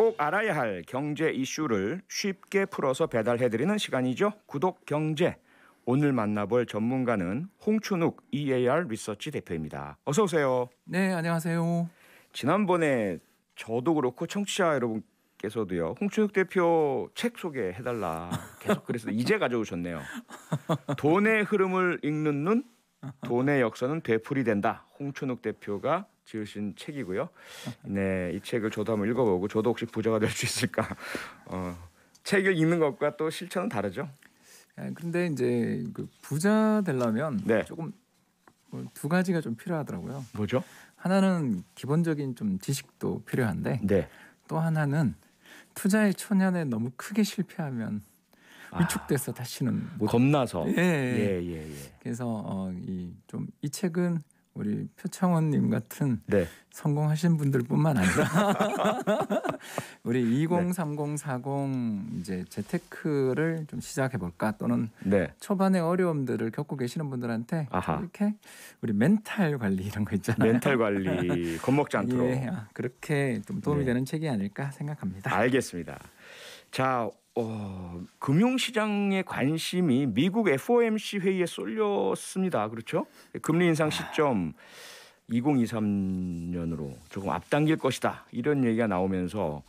꼭 알아야 할 경제 이슈를 쉽게 풀어서 배달해드리는 시간이죠. 구독 경제. 오늘 만나볼 전문가는 홍춘욱 EAR 리서치 대표입니다. 어서 오세요. 네, 안녕하세요. 지난번에 저도 그렇고 청취자 여러분께서도요. 홍춘욱 대표 책 소개해달라 계속 그래서 이제 가져오셨네요. 돈의 흐름을 읽는 눈, 돈의 역사는 되풀이된다. 홍춘욱 대표가 지으신 책이고요. 네, 이 책을 저도 한번 읽어보고 저도 혹시 부자가 될 수 있을까. 어, 책을 읽는 것과 또 실천은 다르죠. 예, 근데 이제 그 부자 되려면 네. 조금 뭐 두 가지가 좀 필요하더라고요. 뭐죠? 하나는 기본적인 좀 지식도 필요한데 네. 또 하나는 투자의 초년에 너무 크게 실패하면 아. 위축돼서 다시는 못... 겁나서 예, 예, 예. 예, 예. 그래서 어, 이좀 이 책은 우리 표창원님 같은 네. 성공하신 분들뿐만 아니라 우리 2030, 네. 40 이제 재테크를 좀 시작해 볼까 또는 네. 초반의 어려움들을 겪고 계시는 분들한테 아하. 이렇게 우리 멘탈 관리 이런 거 있잖아요. 멘탈 관리 겁먹지 않도록 예, 아, 그렇게 좀 도움이 네. 되는 책이 아닐까 생각합니다. 알겠습니다. 자 어, 금융시장의 관심이 미국 FOMC 회의에 쏠렸습니다. 그렇죠? 금리 인상 시점 2023년으로 조금 앞당길 것이다. 이런 얘기가 나오면서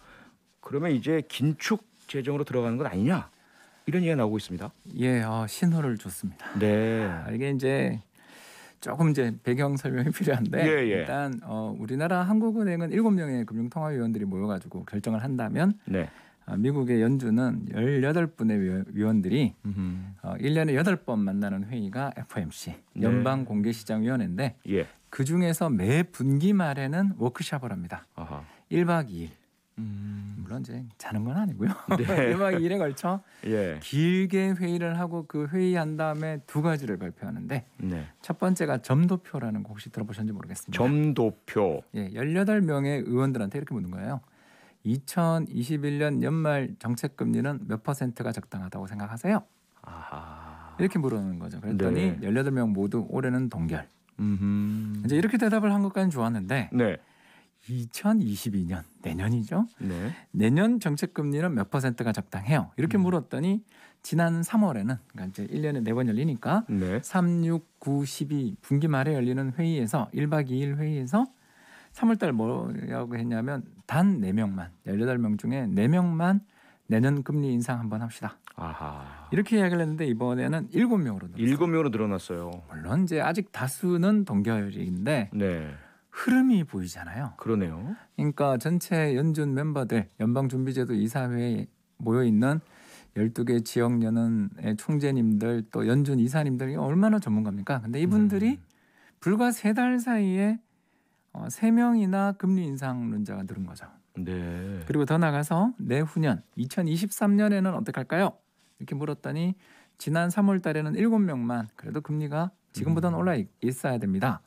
그러면 이제 긴축 재정으로 들어가는 건 아니냐? 이런 얘기가 나오고 있습니다. 예, 어, 신호를 줬습니다. 네. 아, 이게 이제 조금 이제 배경 설명이 필요한데 예, 예. 일단 어, 우리나라 한국은행은 7명의 금융통화위원들이 모여가지고 결정을 한다면 네. 아, 미국의 연준은 18분의 위원들이 음흠. 1년에 어, 8번 만나는 회의가 FOMC 네. 연방 공개시장위원회인데 예. 그 중에서 매 분기 말에는 워크샵을 합니다. 아하. 1박 2일. 음... 물론 이제 자는 건 아니고요. 네. 1박 2일에 걸쳐 예. 길게 회의를 하고 그 회의한 다음에 두 가지를 발표하는데 네. 첫 번째가 점도표라는 거 혹시 들어보셨는지 모르겠습니다. 점도표. 예, 18명의 의원들한테 이렇게 묻는 거예요. 2021년 연말 정책 금리는 몇 퍼센트가 적당하다고 생각하세요? 아하. 이렇게 물어보는 거죠. 그랬더니 네. 18명 모두 올해는 동결. 음흠. 이제 이렇게 대답을 한 것까지는 좋았는데 네. 2022년 내년이죠. 네. 내년 정책 금리는 몇 퍼센트가 적당해요? 이렇게 음. 물었더니 지난 3월에는 그러니까 이제 1년에 네번 열리니까 네. 3, 6, 9, 12 분기 말에 열리는 회의에서 1박 2일 회의에서 3월달 뭐라고 했냐면 단 4명만 18명 중에 4명만 내년 금리 인상 한번 합시다. 아하. 이렇게 이야기를 했는데 이번에는 7명으로 늘었어요. 7명으로 늘어났어요. 물론 이제 아직 다수는 동결인데 네. 흐름이 보이잖아요. 그러네요. 그러니까 전체 연준 멤버들 연방준비제도 이사회에 모여 있는 12개 지역 연은의 총재님들 또 연준 이사님들이 얼마나 전문가입니까? 근데 이분들이 음. 불과 세 달 사이에 어, 3명이나 금리 인상론자가 늘은 거죠. 네. 그리고 더 나가서 내후년 2023년에는 어떡 할까요? 이렇게 물었더니 지난 3월 달에는 7명만 그래도 금리가 지금보다는 음. 올라 있어야 됩니다.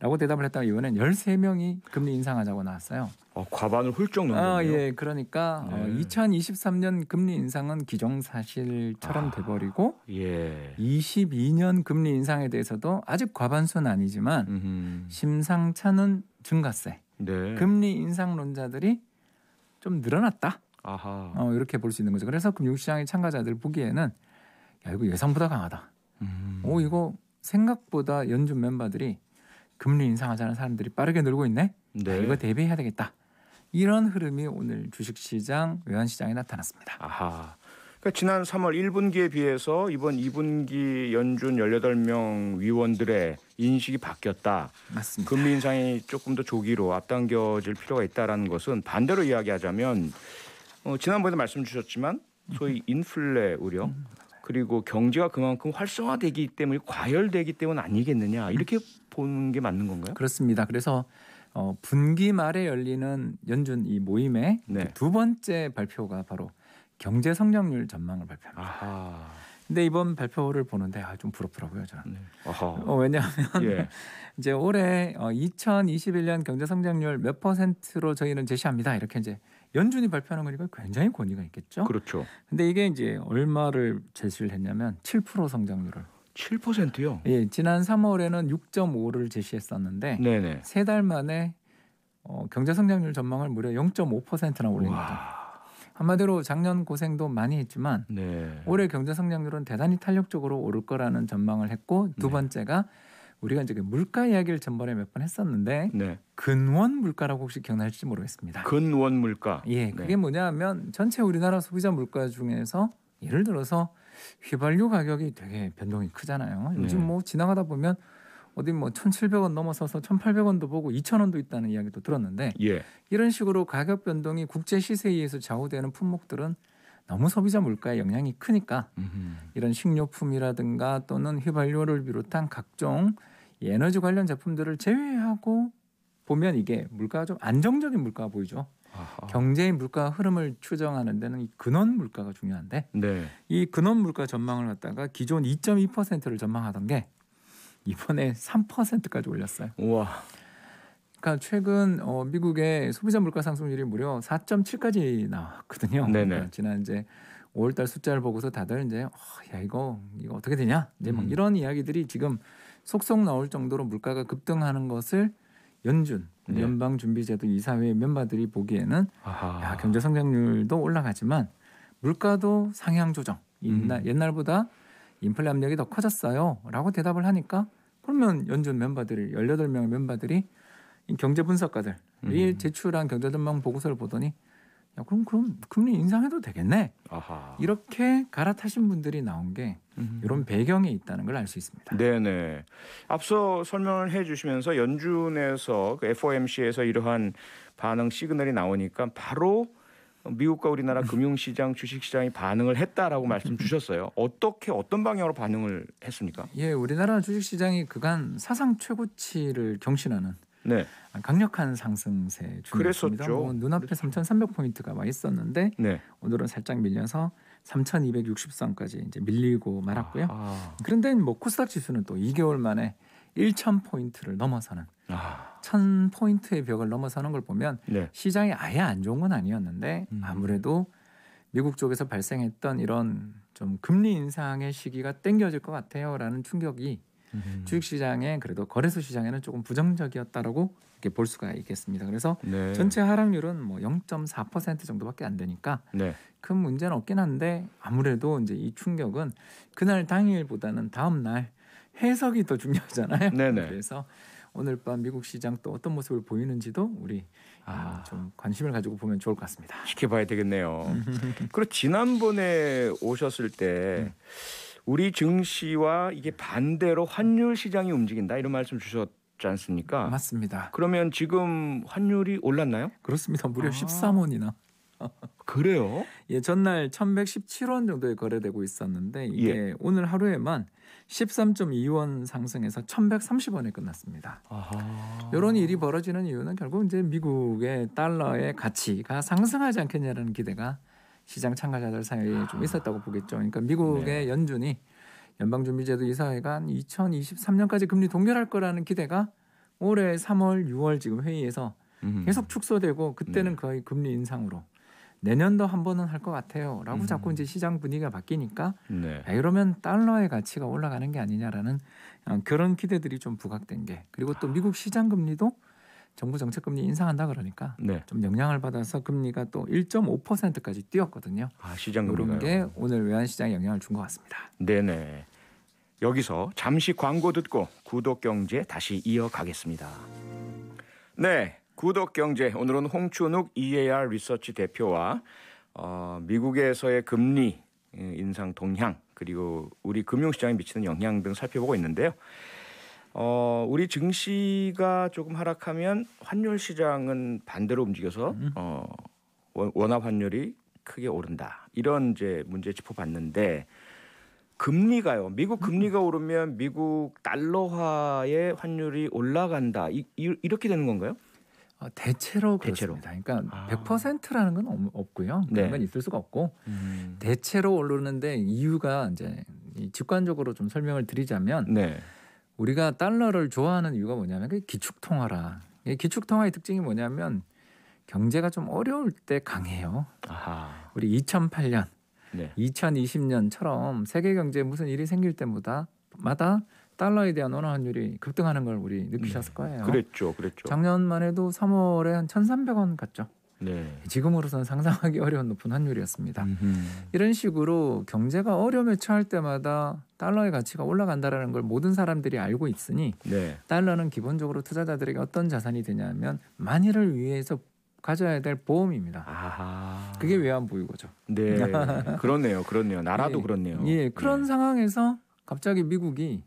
라고 대답을 했다가 이번엔 13명이 금리 인상하자고 나왔어요. 어, 과반을 훌쩍 넘네요. 아, 예. 그러니까 어, 네. 어, 2023년 금리 인상은 기정사실처럼 아, 돼버리고 예. 22년 금리 인상에 대해서도 아직 과반수는 아니지만 음흠. 심상차는 증가세, 네. 금리 인상론자들이 좀 늘어났다. 아하. 어, 이렇게 볼 수 있는 거죠. 그래서 금융시장의 참가자들 보기에는 야 이거 예상보다 강하다. 음. 오 이거 생각보다 연준 멤버들이 금리 인상하자는 사람들이 빠르게 늘고 있네. 아, 네. 아, 이거 대비해야 되겠다. 이런 흐름이 오늘 주식시장, 외환시장에 나타났습니다. 아하. 그러니까 지난 3월 1분기에 비해서 이번 2분기 연준 18명 위원들의 인식이 바뀌었다. 맞습니다. 금리 인상이 조금 더 조기로 앞당겨질 필요가 있다라는 것은 반대로 이야기하자면 어, 지난번에 말씀 주셨지만 소위 음. 인플레 우려, 음, 그리고 경제가 그만큼 활성화되기 때문에 과열되기 때문 아니겠느냐 이렇게 보는 게 맞는 건가요? 그렇습니다. 그래서 어, 분기 말에 열리는 연준 이 모임의 네. 그두 번째 발표가 바로 경제 성장률 전망을 발표합니다. 아하. 근데 이번 발표를 보는데 아, 좀 부럽더라고요 저는. 네. 어, 왜냐하면 예. 이제 올해 어, 2021년 경제 성장률 몇 퍼센트로 저희는 제시합니다 이렇게 이제 연준이 발표하는 거니까 굉장히 권위가 있겠죠. 그렇죠. 근데 이게 이제 얼마를 제시를 했냐면 7% 성장률을 7%요? 예, 지난 3월에는 6.5를 제시했었는데 네네. 세달 만에 어, 경제 성장률 전망을 무려 0.5%나 올립니다. 한마디로 작년 고생도 많이 했지만 네. 올해 경제 성장률은 대단히 탄력적으로 오를 거라는 전망을 했고 두 네. 번째가 우리가 이제 그 물가 이야기를 전번에 몇 번 했었는데 네. 근원 물가라고 혹시 기억나실지 모르겠습니다. 근원 물가. 예, 네. 그게 네. 뭐냐면 전체 우리나라 소비자 물가 중에서 예를 들어서 휘발유 가격이 되게 변동이 크잖아요. 요즘 네. 뭐 지나가다 보면 어디 뭐 1,700원 넘어서서 1,800원도 보고 2,000원도 있다는 이야기도 들었는데 예. 이런 식으로 가격 변동이 국제 시세에 의해서 좌우되는 품목들은 너무 소비자 물가에 영향이 크니까 음흠. 이런 식료품이라든가 또는 휘발유를 비롯한 각종 음. 에너지 관련 제품들을 제외하고 보면 이게 물가가 좀 안정적인 물가가 보이죠. 경제의 물가 흐름을 추정하는 데는 이 근원 물가가 중요한데 네. 이 근원 물가 전망을 갖다가 기존 2.2%를 전망하던 게 이번에 3%까지 올렸어요. 우와. 그러니까 최근 어, 미국의 소비자 물가 상승률이 무려 4.7까지 나왔거든요. 그러 그러니까 지난 이제 5월달 숫자를 보고서 다들 이제 어, 야 이거 이거 어떻게 되냐 이제 막 음. 이런 이야기들이 지금 속속 나올 정도로 물가가 급등하는 것을 연준 네. 연방준비제도 이사회 멤버들이 보기에는 야, 경제 성장률도 올라가지만 물가도 상향 조정 옛날, 음. 옛날보다 인플레 압력이 더 커졌어요라고 대답을 하니까 그러면 연준 멤버들이 18명의 멤버들이 경제 분석가들이 음. 제출한 경제전망 보고서를 보더니 야 그럼 그럼 금리 인상해도 되겠네. 아하. 이렇게 갈아타신 분들이 나온 게 음흠. 이런 배경에 있다는 걸 알 수 있습니다. 네네. 앞서 설명을 해주시면서 연준에서 그 FOMC에서 이러한 반응 시그널이 나오니까 바로 미국과 우리나라 금융시장, 주식시장이 반응을 했다라고 말씀 주셨어요. 어떻게 어떤 방향으로 반응을 했습니까? 예, 우리나라 주식시장이 그간 사상 최고치를 경신하는 네. 아, 강력한 상승세 중이었습니다. 뭐 눈앞에 3,300포인트가 와 있었는데 네. 오늘은 살짝 밀려서 3,260선까지 이제 밀리고 말았고요. 아. 그런데 뭐 코스닥 지수는 또 2개월 만에 1,000포인트를 넘어서는 아. 1,000포인트의 벽을 넘어서는 걸 보면 네. 시장이 아예 안 좋은 건 아니었는데 음. 아무래도 미국 쪽에서 발생했던 이런 좀 금리 인상의 시기가 땡겨질 것 같아요라는 충격이 음. 주식 시장에 그래도 거래소 시장에는 조금 부정적이었다라고 이렇게 볼 수가 있겠습니다. 그래서 네. 전체 하락률은 뭐 0.4% 정도밖에 안 되니까 네. 큰 문제는 없긴 한데 아무래도 이제 이 충격은 그날 당일보다는 다음 날 해석이 더 중요하잖아요. 네네. 네. 그래서 오늘 밤 미국 시장 또 어떤 모습을 보이는지도 우리 아, 좀 관심을 가지고 보면 좋을 것 같습니다. 지켜봐야 되겠네요. 그리고 지난번에 오셨을 때 음. 우리 증시와 이게 반대로 환율 시장이 움직인다 이런 말씀 주셨. 지 않습니까? 맞습니다. 그러면 지금 환율이 올랐나요? 그렇습니다. 무려 아. 13원이나. 그래요? 예, 전날 1117원 정도에 거래되고 있었는데 이게 예. 오늘 하루에만 13.2원 상승해서 1130원에 끝났습니다. 아하. 이런 일이 벌어지는 이유는 결국 이제 미국의 달러의 가치가 상승하지 않겠냐라는 기대가 시장 참가자들 사이에 아. 좀 있었다고 보겠죠. 그러니까 미국의 네. 연준이 연방준비제도 이사회가 2023년까지 금리 동결할 거라는 기대가 올해 3월, 6월 지금 회의에서 음흠. 계속 축소되고 그때는 네. 거의 금리 인상으로 내년도 한 번은 할 것 같아요라고 음. 자꾸 이제 시장 분위기가 바뀌니까 네. 야, 아, 이러면 달러의 가치가 올라가는 게 아니냐라는 어, 그런 기대들이 좀 부각된 게 그리고 또 미국 시장 금리도 정부 정책 금리 인상한다 그러니까 네. 좀 영향을 받아서 금리가 또 1.5%까지 뛰었거든요. 아, 시장 그런 게 오늘 외환 시장에 영향을 준 것 같습니다. 네네. 여기서 잠시 광고 듣고 구독 경제 다시 이어가겠습니다. 네, 구독 경제 오늘은 홍춘욱 EAR 리서치 대표와 어, 미국에서의 금리 음, 인상 동향 그리고 우리 금융시장에 미치는 영향 등 살펴보고 있는데요. 어, 우리 증시가 조금 하락하면 환율 시장은 반대로 움직여서 음. 어, 원화 환율이 크게 오른다. 이런 이제 문제 짚어봤는데 금리가요. 미국 음. 금리가 오르면 미국 달러화의 환율이 올라간다. 이, 이, 렇게 되는 건가요? 어, 대체로 그렇습니다. 대체로. 그러니까 아. 100%라는 건 없고요. 그런 네. 건 있을 수가 없고 음. 대체로 오르는데 이유가 이제 직관적으로 좀 설명을 드리자면 네. 우리가 달러를 좋아하는 이유가 뭐냐면 그 기축 통화라. 이 기축 통화의 특징이 뭐냐면 경제가 좀 어려울 때 강해요. 아하. 우리 2008년, 네. 2020년처럼 세계 경제에 무슨 일이 생길 때마다 마다 달러에 대한 원화 환율이 급등하는 걸 우리 느끼셨을 네. 거예요. 네. 그랬죠, 그랬죠. 작년만 해도 3월에 한 1,300원 갔죠. 네. 지금으로서는 상상하기 어려운 높은 환율이었습니다. 음흠. 이런 식으로 경제가 어려움에 처할 때마다 달러의 가치가 올라간다라는 걸 모든 사람들이 알고 있으니 네. 달러는 기본적으로 투자자들에게 어떤 자산이 되냐면 만일을 위해서 가져야 될 보험입니다. 아하. 그게 외환보유고죠. 네, 그렇네요, 그렇네요. 나라도 예, 그렇네요. 예, 네. 그런 예. 상황에서 갑자기 미국이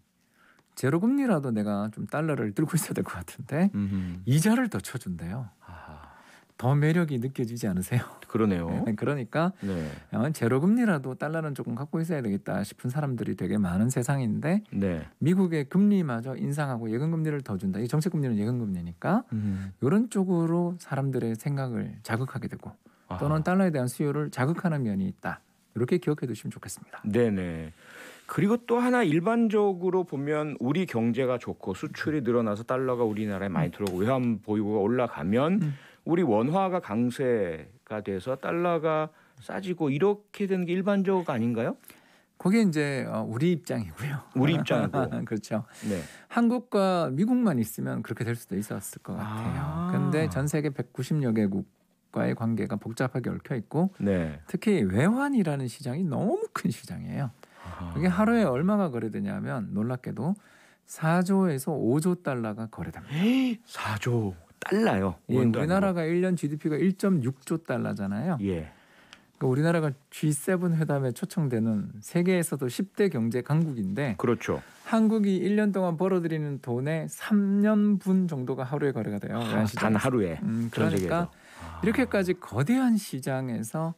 제로금리라도 내가 좀 달러를 들고 있어야 될 것 같은데 음흠. 이자를 더 쳐준대요. 더 매력이 느껴지지 않으세요? 그러네요. 네, 그러니까 네. 어, 제로 금리라도 달러는 조금 갖고 있어야 되겠다 싶은 사람들이 되게 많은 세상인데 네. 미국의 금리마저 인상하고 예금 금리를 더 준다. 이 정책 금리는 예금 금리니까 음. 이런 쪽으로 사람들의 생각을 자극하게 되고 아. 또는 달러에 대한 수요를 자극하는 면이 있다. 이렇게 기억해 두시면 좋겠습니다. 네네. 그리고 또 하나 일반적으로 보면 우리 경제가 좋고 수출이 늘어나서 달러가 우리나라에 많이 들어오고 외환 보유고가 올라가면 음. 우리 원화가 강세가 돼서 달러가 싸지고 이렇게 된게 일반적 아닌가요? 그게 이제 어, 우리 입장이고요. 우리 입장이고. 그렇죠. 네. 한국과 미국만 있으면 그렇게 될 수도 있었을 것 같아요. 아. 근데 전 세계 190여 개국과의 관계가 복잡하게 얽혀 있고 네. 특히 외환이라는 시장이 너무 큰 시장이에요. 아. 그게 하루에 얼마가 거래되냐면 놀랍게도 4조에서 5조 달러가 거래됩니다. 4조. 달라요. 예, 우리나라가 1년 GDP가 1.6조 달러잖아요. 예. 그러니까 우리나라가 G7 회담에 초청되는 세계에서도 10대 경제 강국인데 그렇죠. 한국이 1년 동안 벌어들이는 돈의 3년분 정도가 하루에 거래가 돼요. 아, 단 하루에. 음, 그러니까 아. 이렇게까지 거대한 시장에서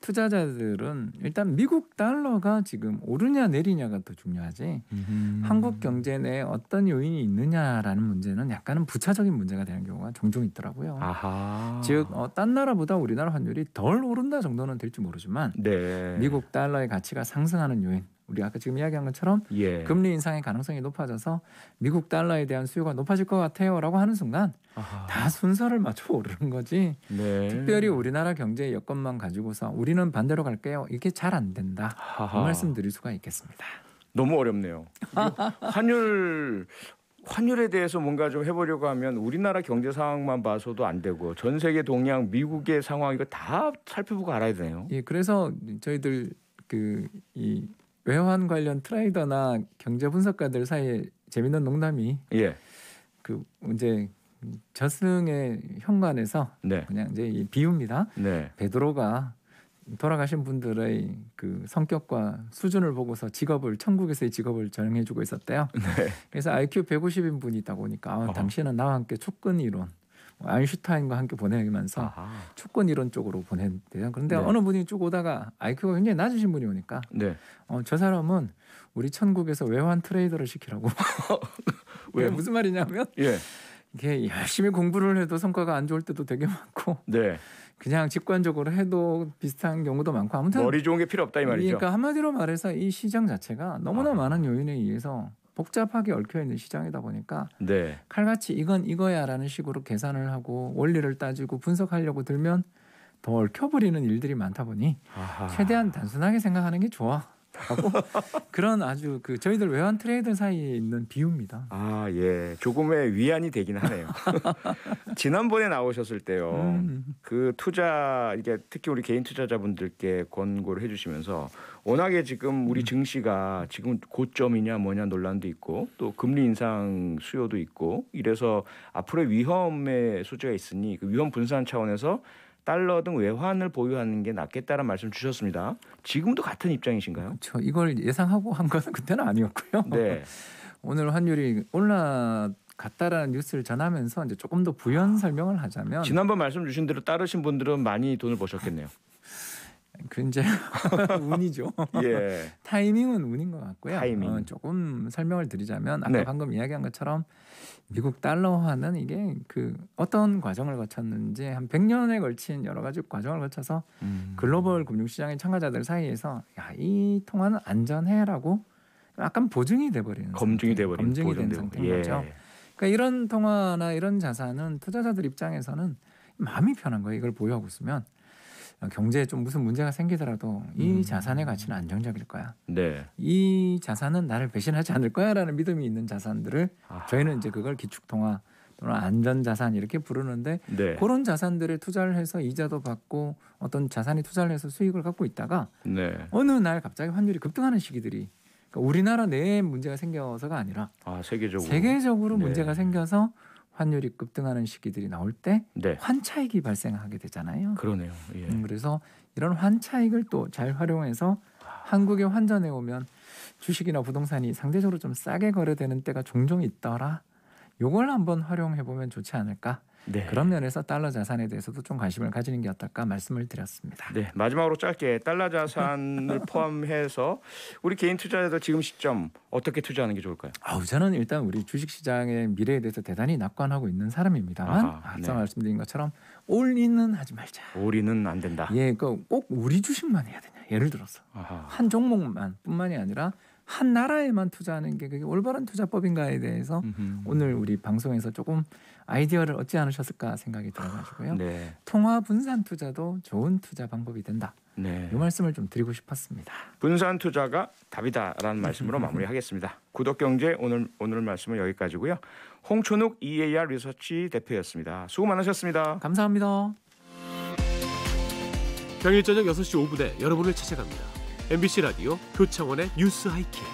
투자자들은 일단 미국 달러가 지금 오르냐 내리냐가 더 중요하지 음흠. 한국 경제 내에 어떤 요인이 있느냐라는 문제는 약간은 부차적인 문제가 되는 경우가 종종 있더라고요. 아하. 즉, 어, 딴 나라보다 우리나라 환율이 덜 오른다 정도는 될지 모르지만 네. 미국 달러의 가치가 상승하는 요인 우리 아까 지금 이야기한 것처럼 예. 금리 인상의 가능성이 높아져서 미국 달러에 대한 수요가 높아질 것 같아요라고 하는 순간 아하. 다 순서를 맞춰 오르는 거지. 네. 특별히 우리나라 경제의 여건만 가지고서 우리는 반대로 갈게요. 이게 잘 안 된다. 그 말씀드릴 수가 있겠습니다. 너무 어렵네요. 환율 환율에 대해서 뭔가 좀 해보려고 하면 우리나라 경제 상황만 봐서도 안 되고 전 세계 동향 미국의 상황 이거 다 살펴보고 알아야 되네요. 예, 그래서 저희들 그이 외환 관련 트레이더나 경제 분석가들 사이에 재밌는 농담이 예. 그 이제 저승의 현관에서 네. 그냥 이제 비웁니다. 네. 베드로가 돌아가신 분들의 그 성격과 수준을 보고서 직업을 천국에서의 직업을 전형해주고 있었대요. 네. 그래서 IQ 150인 분이 있다 보니까 아, 당신은 나와 함께 축근 이론, 아인슈타인과 함께 보내면서 아하. 조건 이론 쪽으로 보냈대요. 그런데 네. 어느 분이 쭉 오다가 IQ가 굉장히 낮으신 분이 오니까 네. 어, 저 사람은 우리 천국에서 외환 트레이더를 시키라고. 왜 무슨 말이냐면 예. 이게 열심히 공부를 해도 성과가 안 좋을 때도 되게 많고 네. 그냥 직관적으로 해도 비슷한 경우도 많고 아무튼 머리 좋은 게 필요 없다 이 말이죠. 그러니까 한마디로 말해서 이 시장 자체가 너무나 아. 많은 요인에 의해서 복잡하게 얽혀 있는 시장이다 보니까 네. 칼같이 이건 이거야라는 식으로 계산을 하고 원리를 따지고 분석하려고 들면 더 얽혀버리는 일들이 많다 보니 아하. 최대한 단순하게 생각하는 게 좋아. 하고 그런 아주 그 저희들 외환 트레이더 사이에 있는 비유입니다. 아 예, 조금의 위안이 되긴 하네요. 지난번에 나오셨을 때요, 음, 음, 음. 그 투자 이게 특히 우리 개인 투자자분들께 권고를 해주시면서 워낙에 지금 우리 음. 증시가 지금 고점이냐 뭐냐 논란도 있고 또 금리 인상 수요도 있고 이래서 앞으로 위험의 소재가 있으니 그 위험 분산 차원에서 달러 등 외환을 보유하는 게 낫겠다는 말씀 주셨습니다. 지금도 같은 입장이신가요? 저 그렇죠. 이걸 예상하고 한 것은 그때는 아니었고요. 네. 오늘 환율이 올라 같다라는 뉴스를 전하면서 이제 조금 더 부연 아. 설명을 하자면 지난번 말씀 주신 대로 따르신 분들은 많이 돈을 버셨겠네요. 굉장히 운이죠. 예. 타이밍은 운인 것 같고요. 타이밍. 어, 조금 설명을 드리자면 아까 네. 방금 이야기한 것처럼 미국 달러화는 이게 그 어떤 과정을 거쳤는지 한 100년에 걸친 여러 가지 과정을 거쳐서 음. 글로벌 금융시장의 참가자들 사이에서 야 이 통화는 안전해라고 약간 보증이 돼버리는 검증이 상태, 돼버린 검증이 된 상태인 예. 거죠. 그러니까 이런 통화나 이런 자산은 투자자들 입장에서는 마음이 편한 거예요. 이걸 보유하고 있으면 경제에 좀 무슨 문제가 생기더라도 이 음. 자산의 가치는 안정적일 거야. 네. 이 자산은 나를 배신하지 않을 거야라는 믿음이 있는 자산들을 아하. 저희는 이제 그걸 기축통화 또는 안전 자산 이렇게 부르는데 네. 그런 자산들에 투자를 해서 이자도 받고 어떤 자산이 투자를 해서 수익을 갖고 있다가 네. 어느 날 갑자기 환율이 급등하는 시기들이 그러니까 우리나라 내에 문제가 생겨서가 아니라 아, 세계적으로 세계적으로 네. 문제가 생겨서 환율이 급등하는 시기들이 나올 때 네. 환차익이 발생하게 되잖아요. 그러네요. 예. 음, 그래서 이런 환차익을 또 잘 활용해서 한국에 환전해 오면 주식이나 부동산이 상대적으로 좀 싸게 거래되는 때가 종종 있더라. 요걸 한번 활용해 보면 좋지 않을까 네. 그런 면에서 달러 자산에 대해서도 좀 관심을 가지는 게 어떨까 말씀을 드렸습니다. 네, 마지막으로 짧게 달러 자산을 포함해서 우리 개인 투자자도 지금 시점 어떻게 투자하는 게 좋을까요? 아우 저는 일단 우리 주식 시장의 미래에 대해서 대단히 낙관하고 있는 사람입니다만 아하, 앞서 네. 말씀드린 것처럼 올인은 하지 말자. 올인은 안 된다. 예, 그꼭 그러니까 우리 주식만 해야 되냐? 예를 들어서 아하. 한 종목만 뿐만이 아니라 한 나라에만 투자하는 게 그게 올바른 투자법인가에 대해서 음흠. 오늘 우리 방송에서 조금 아이디어를 얻지 않으셨을까 생각이 들어가지고요. 아, 네. 통화 분산 투자도 좋은 투자 방법이 된다. 네. 이 말씀을 좀 드리고 싶었습니다. 분산 투자가 답이다라는 말씀으로 마무리하겠습니다. 구독경제 오늘 오늘 말씀은 여기까지고요. 홍춘욱 EAR 리서치 대표였습니다. 수고 많으셨습니다. 감사합니다. 평일 저녁 6시 5분에 여러분을 찾아갑니다. MBC 라디오 효창원의 뉴스 하이킥.